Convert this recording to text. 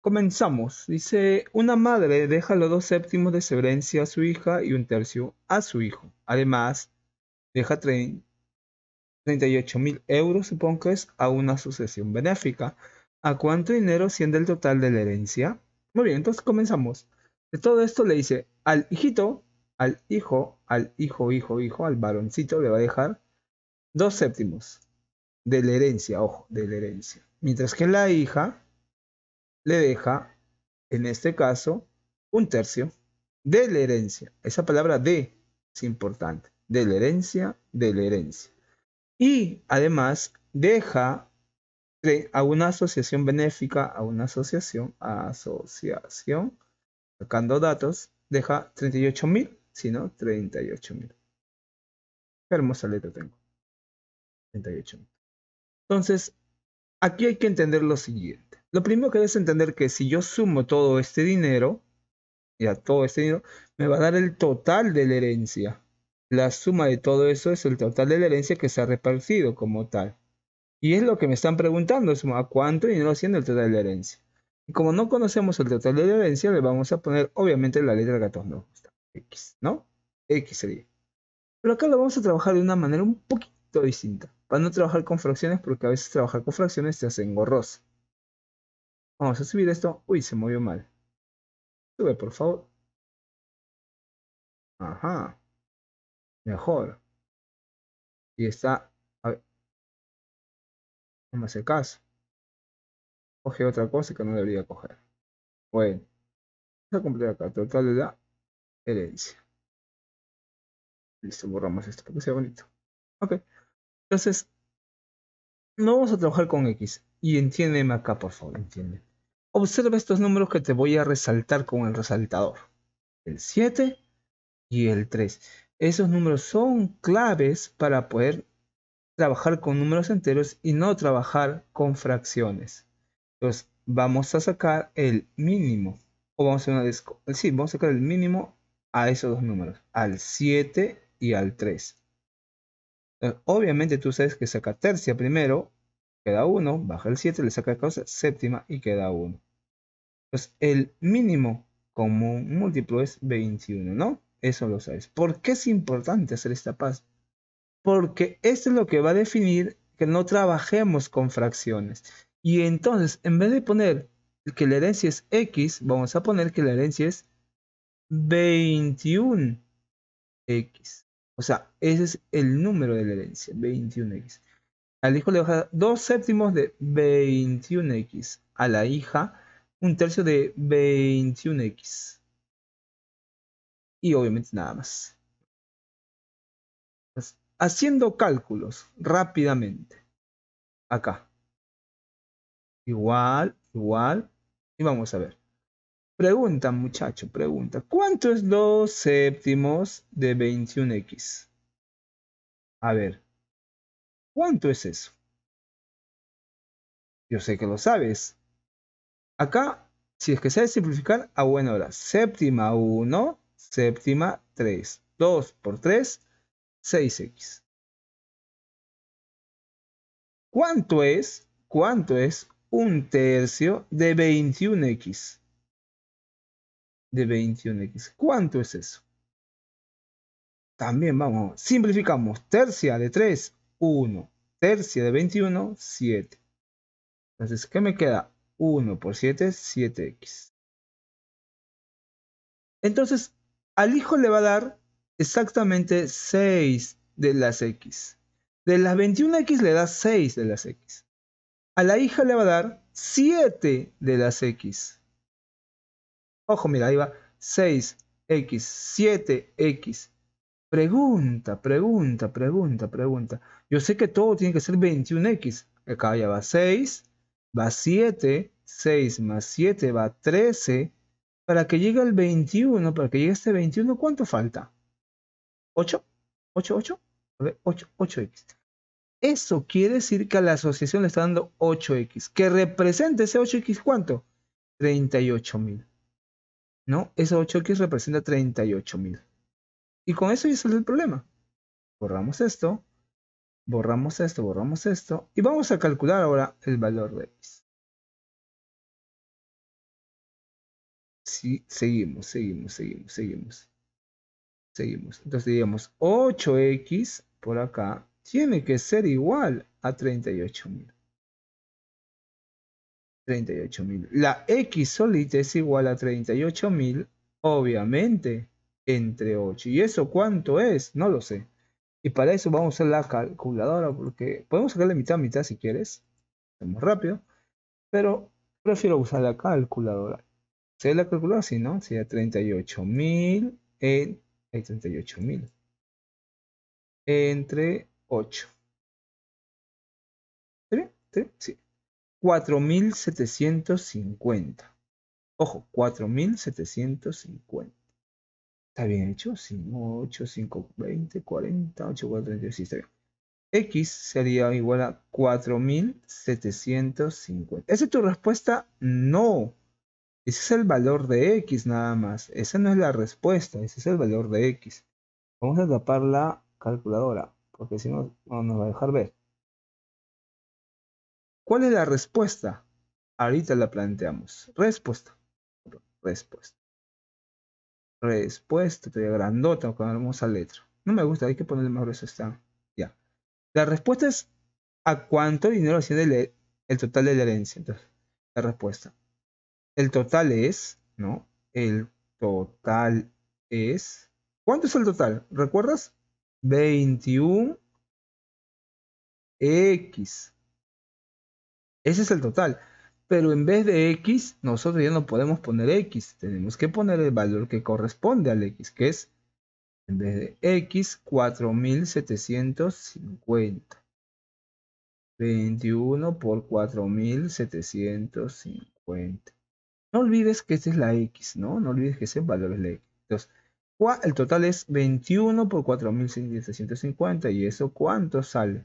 Comenzamos. Dice, una madre deja los dos séptimos de su herencia a su hija y un tercio a su hijo. Además, deja 38 mil euros, supongo que es, a una sucesión benéfica. ¿A cuánto dinero asciende el total de la herencia? Muy bien, entonces comenzamos. De todo esto le dice, al hijito, al hijo, al hijo, hijo, hijo, al varoncito le va a dejar dos séptimos de la herencia, ojo, de la herencia. Mientras que la hija le deja, en este caso, un tercio de la herencia. Esa palabra de es importante. De la herencia, de la herencia. Y además deja a una asociación benéfica, a una asociación, asociación, sacando datos, deja 38.000, mil, sino 38.000. mil. Qué hermosa letra tengo. 38 Entonces, aquí hay que entender lo siguiente. Lo primero que debes entender que si yo sumo todo este dinero, ya todo este dinero, me va a dar el total de la herencia. La suma de todo eso es el total de la herencia que se ha repartido como tal. Y es lo que me están preguntando, es a cuánto dinero haciendo el total de la herencia. Y como no conocemos el total de la herencia, le vamos a poner obviamente la letra gatón, no, X, ¿no? X sería. Pero acá lo vamos a trabajar de una manera un poquito distinta. Para no trabajar con fracciones, porque a veces trabajar con fracciones te hace engorroso. Vamos a subir esto. Uy, se movió mal. Sube, por favor. Ajá. Mejor. Y está... A ver. No me hace caso. Coge otra cosa que no debería coger. Bueno. Vamos a cumplir acá. Total de la herencia. Listo, borramos esto para que sea bonito. Ok. Entonces, no vamos a trabajar con X. Y entiéndeme acá, por favor, entiéndeme. Observa estos números que te voy a resaltar con el resaltador. El 7 y el 3. Esos números son claves para poder trabajar con números enteros y no trabajar con fracciones. Entonces, vamos a sacar el mínimo. O vamos a hacer una Sí, vamos a sacar el mínimo a esos dos números. Al 7 y al 3. Eh, obviamente tú sabes que saca tercia primero, queda 1, baja el 7, le saca causa séptima y queda 1. Pues el mínimo común múltiplo es 21, ¿no? Eso lo sabes. ¿Por qué es importante hacer esta paz? Porque esto es lo que va a definir que no trabajemos con fracciones. Y entonces, en vez de poner que la herencia es X, vamos a poner que la herencia es 21X. O sea, ese es el número de la herencia, 21X. Al hijo le baja dos séptimos de 21X. A la hija un tercio de 21x. Y obviamente nada más. haciendo cálculos rápidamente. Acá. Igual, igual. Y vamos a ver. Pregunta, muchacho, pregunta. ¿Cuánto es los séptimos de 21x? A ver. ¿Cuánto es eso? Yo sé que lo sabes. Acá, si es que se simplificar, a ah, buena hora. Séptima 1, séptima 3. 2 por 3, 6x. ¿Cuánto es? ¿Cuánto es un tercio de 21x? De 21x. ¿Cuánto es eso? También vamos, simplificamos. Tercia de 3, 1. Tercia de 21, 7. Entonces, ¿qué me queda? 1 por 7 es 7x. Entonces, al hijo le va a dar exactamente 6 de las x. De las 21x le da 6 de las x. A la hija le va a dar 7 de las x. Ojo, mira, ahí va 6x, 7x. Pregunta, pregunta, pregunta, pregunta. Yo sé que todo tiene que ser 21x. Acá ya va 6, va 7, 6 más 7 va 13. Para que llegue al 21, para que llegue este 21, ¿cuánto falta? 8, 8, 8, 8, 8x. Eso quiere decir que a la asociación le está dando 8x, que representa ese 8x cuánto? 38.000. ¿No? Ese 8x representa 38.000. Y con eso ya sale el problema. Borramos esto borramos esto, borramos esto y vamos a calcular ahora el valor de x. Sí, seguimos, seguimos, seguimos, seguimos. Seguimos. Entonces digamos 8x por acá tiene que ser igual a 38.000. 38.000. La x solita es igual a 38.000, obviamente, entre 8. ¿Y eso cuánto es? No lo sé. Y para eso vamos a usar la calculadora, porque podemos sacar la mitad a mitad si quieres. Hacemos rápido. Pero prefiero usar la calculadora. ¿Se la calculadora? Sí, ¿no? Sería 38.000 en... Hay eh, 38.000. Entre 8. ¿Está bien? Sí. 4.750. Ojo, 4.750. Está bien, hecho. 5, 8, 5, 20, 40, 8, 4, 36. X sería igual a 4750. ¿Esa es tu respuesta? No. Ese es el valor de X nada más. Esa no es la respuesta, ese es el valor de X. Vamos a tapar la calculadora, porque si no, no nos va a dejar ver. ¿Cuál es la respuesta? Ahorita la planteamos. Respuesta. Respuesta respuesta, te grandota con hermosa letra. No me gusta, hay que ponerle más grueso está. Ya. La respuesta es a cuánto dinero asciende el, el, total de la herencia. Entonces, la respuesta. El total es, ¿no? El total es. ¿Cuánto es el total? ¿Recuerdas? 21 X. Ese es el total pero en vez de x, nosotros ya no podemos poner x, tenemos que poner el valor que corresponde al x, que es, en vez de x, 4750. 21 por 4750. No olvides que esta es la x, ¿no? No olvides que ese valor es la x. Entonces, el total es 21 por 4750. ¿Y eso cuánto sale?